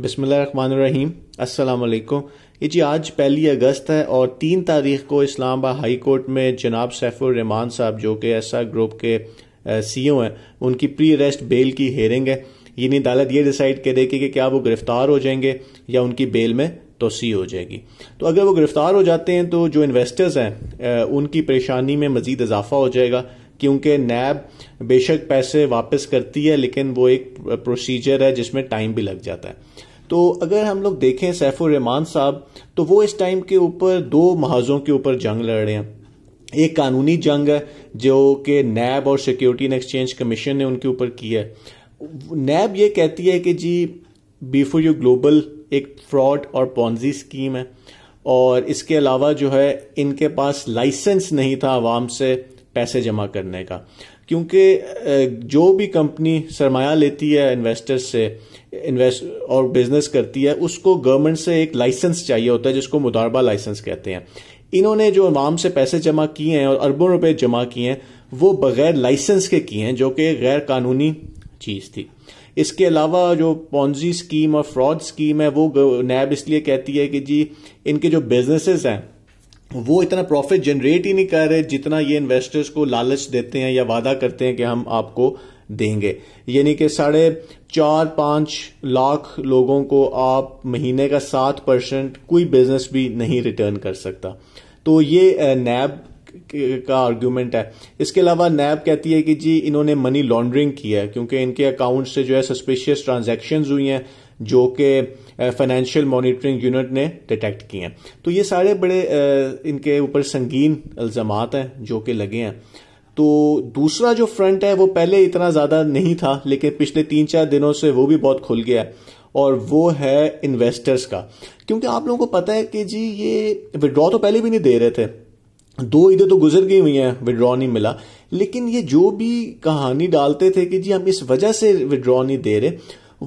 बिसमीम ये जी आज पहली अगस्त है और तीन तारीख को इस्लामाबाद हाई कोर्ट में जनाब सैफुररहमान साहब जो कि ऐसा ग्रुप के सी ओ हैं उनकी प्री अरेस्ट बेल की हेयरिंग है यानी अदालत ये डिसाइड करेगी कि क्या वो गिरफ्तार हो जाएंगे या उनकी बेल में तोसी हो जाएगी तो अगर वो गिरफ्तार हो जाते हैं तो जो इन्वेस्टर्स हैं उनकी परेशानी में मजीद इजाफा हो जाएगा क्योंकि नैब बेशक पैसे वापस करती है लेकिन वो एक प्रोसीजर है जिसमें टाइम भी लग जाता है तो अगर हम लोग देखें सैफुररहमान साहब तो वो इस टाइम के ऊपर दो महाजों के ऊपर जंग लड़ रहे हैं एक कानूनी जंग है जो कि नैब और सिक्योरिटी एंड एक्सचेंज कमीशन ने उनके ऊपर की है नैब ये कहती है कि जी बिफोर यू ग्लोबल एक फ्रॉड और पॉन्जी स्कीम है और इसके अलावा जो है इनके पास लाइसेंस नहीं था आवाम से पैसे जमा करने का क्योंकि जो भी कंपनी सरमाया लेती है इन्वेस्टर से इन्वेस्ट और बिजनेस करती है उसको गवर्नमेंट से एक लाइसेंस चाहिए होता है जिसको मुदारबा लाइसेंस कहते हैं इन्होंने जो आवाम से पैसे जमा किए हैं और अरबों रुपए जमा किए हैं वो बगैर लाइसेंस के किए हैं जो कि गैर कानूनी चीज़ थी इसके अलावा जो पॉन्जी स्कीम और फ्रॉड स्कीम है वो नैब इसलिए कहती है कि जी इनके जो बिजनेसेस हैं वो इतना प्रॉफिट जनरेट ही नहीं कर रहे जितना ये इन्वेस्टर्स को लालच देते हैं या वादा करते हैं कि हम आपको देंगे यानी कि साढ़े चार पांच लाख लोगों को आप महीने का सात परसेंट कोई बिजनेस भी नहीं रिटर्न कर सकता तो ये नैब का आर्ग्यूमेंट है इसके अलावा नैब कहती है कि जी इन्होंने मनी लॉन्ड्रिंग की है क्योंकि इनके अकाउंट से जो है सस्पिशियस ट्रांजेक्शन हुई हैं जो कि फाइनेंशियल मॉनिटरिंग यूनिट ने डिटेक्ट किए हैं तो ये सारे बड़े इनके ऊपर संगीन इल्ज़ाम हैं जो कि लगे हैं तो दूसरा जो फ्रंट है वो पहले इतना ज़्यादा नहीं था लेकिन पिछले तीन चार दिनों से वो भी बहुत खुल गया है और वो है इन्वेस्टर्स का क्योंकि आप लोगों को पता है कि जी ये विड्रॉ तो पहले भी नहीं दे रहे थे दो ईदें तो गुजर गई हुई हैं विड्रॉ नहीं मिला लेकिन ये जो भी कहानी डालते थे कि जी हम इस वजह से विड्रॉ नहीं दे रहे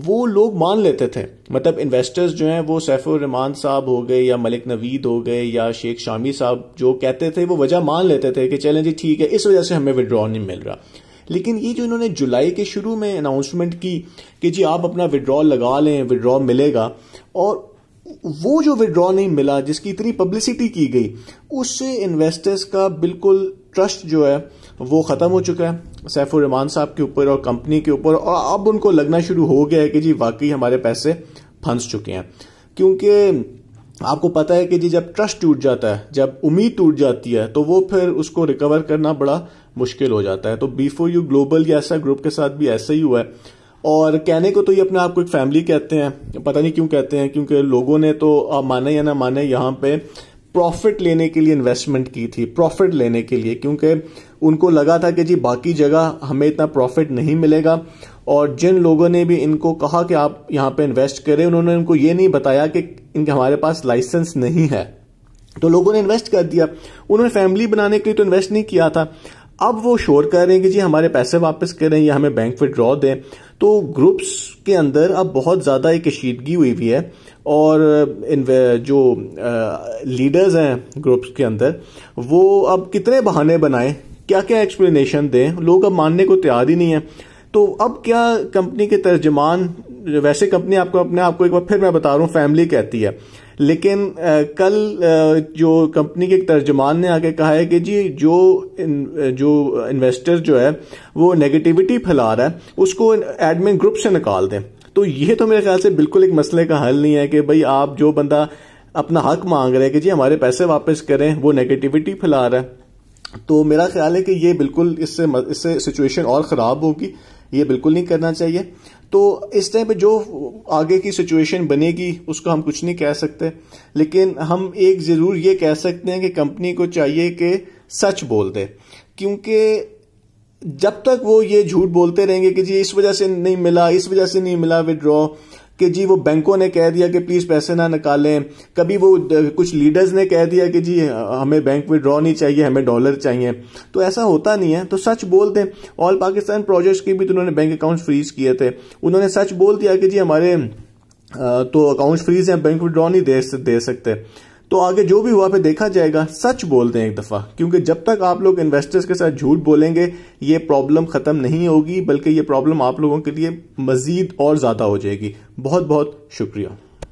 वो लोग मान लेते थे मतलब इन्वेस्टर्स जो हैं वो सैफुररहमान साहब हो गए या मलिक नवीद हो गए या शेख शामी साहब जो कहते थे वो वजह मान लेते थे कि चलें जी ठीक है इस वजह से हमें विड्रॉ नहीं मिल रहा लेकिन ये जो इन्होंने जुलाई के शुरू में अनाउंसमेंट की कि जी आप अपना विड्रॉ लगा लें विड्रॉ मिलेगा और वो जो विड्रॉ नहीं मिला जिसकी इतनी पब्लिसिटी की गई उससे इन्वेस्टर्स का बिल्कुल ट्रस्ट जो है वो ख़त्म हो चुका है सैफुररहमान साहब के ऊपर और कंपनी के ऊपर और अब उनको लगना शुरू हो गया है कि जी वाकई हमारे पैसे फंस चुके हैं क्योंकि आपको पता है कि जी जब ट्रस्ट टूट जाता है जब उम्मीद टूट जाती है तो वो फिर उसको रिकवर करना बड़ा मुश्किल हो जाता है तो बीफोर यू ग्लोबल या ऐसा ग्रुप के साथ भी ऐसा ही हुआ है और कहने को तो ये अपने आप को एक फैमिली कहते हैं पता नहीं क्यों कहते हैं क्योंकि लोगों ने तो माने या ना माने यहाँ पे प्रॉफिट लेने के लिए इन्वेस्टमेंट की थी प्रॉफिट लेने के लिए क्योंकि उनको लगा था कि जी बाकी जगह हमें इतना प्रॉफिट नहीं मिलेगा और जिन लोगों ने भी इनको कहा कि आप यहां पे इन्वेस्ट करें उन्होंने इनको ये नहीं बताया कि इनके हमारे पास लाइसेंस नहीं है तो लोगों ने इन्वेस्ट कर दिया उन्होंने फैमिली बनाने के लिए तो इन्वेस्ट नहीं किया था अब वो शोर कर रहे हैं कि जी हमारे पैसे वापस करें या हमें बैंक विड्रॉ दें तो ग्रुप्स के अंदर अब बहुत ज़्यादा एक कशीदगी हुई हुई है और इन जो लीडर्स हैं ग्रुप्स के अंदर वो अब कितने बहाने बनाएं क्या क्या एक्सप्लेनेशन दें लोग अब मानने को तैयार ही नहीं है तो अब क्या कंपनी के तर्जमान वैसे कंपनी आपको अपने आपको एक बार फिर मैं बता रहा हूँ फैमिली कहती है लेकिन आ, कल आ, जो कंपनी के तर्जमान ने आके कहा है कि जी जो इन, जो इन्वेस्टर जो है वो नेगेटिविटी फैला रहा है उसको एडमिन ग्रुप से निकाल दें तो ये तो मेरे ख्याल से बिल्कुल एक मसले का हल नहीं है कि भाई आप जो बंदा अपना हक मांग रहे हैं कि जी हमारे पैसे वापस करें वो नेगेटिविटी फैला रहा है तो मेरा ख्याल है कि ये बिल्कुल इससे इससे सिचुएशन और ख़राब होगी ये बिल्कुल नहीं करना चाहिए तो इस टाइम पे जो आगे की सिचुएशन बनेगी उसको हम कुछ नहीं कह सकते लेकिन हम एक ज़रूर ये कह सकते हैं कि कंपनी को चाहिए कि सच बोल दे क्योंकि जब तक वो ये झूठ बोलते रहेंगे कि जी इस वजह से नहीं मिला इस वजह से नहीं मिला विड्रॉ कि जी वो बैंकों ने कह दिया कि प्लीज़ पैसे ना निकालें कभी वो कुछ लीडर्स ने कह दिया कि जी हमें बैंक विड्रॉ नहीं चाहिए हमें डॉलर चाहिए तो ऐसा होता नहीं है तो सच बोल दें ऑल पाकिस्तान प्रोजेक्ट्स के भी तो उन्होंने बैंक अकाउंट फ्रीज किए थे उन्होंने सच बोल दिया कि जी हमारे तो अकाउंट फ्रीज हैं बैंक विड्रॉ नहीं दे दे सकते तो आगे जो भी हुआ पे देखा जाएगा सच बोलते हैं एक दफ़ा क्योंकि जब तक आप लोग इन्वेस्टर्स के साथ झूठ बोलेंगे ये प्रॉब्लम ख़त्म नहीं होगी बल्कि ये प्रॉब्लम आप लोगों के लिए मज़ीद और ज़्यादा हो जाएगी बहुत बहुत शुक्रिया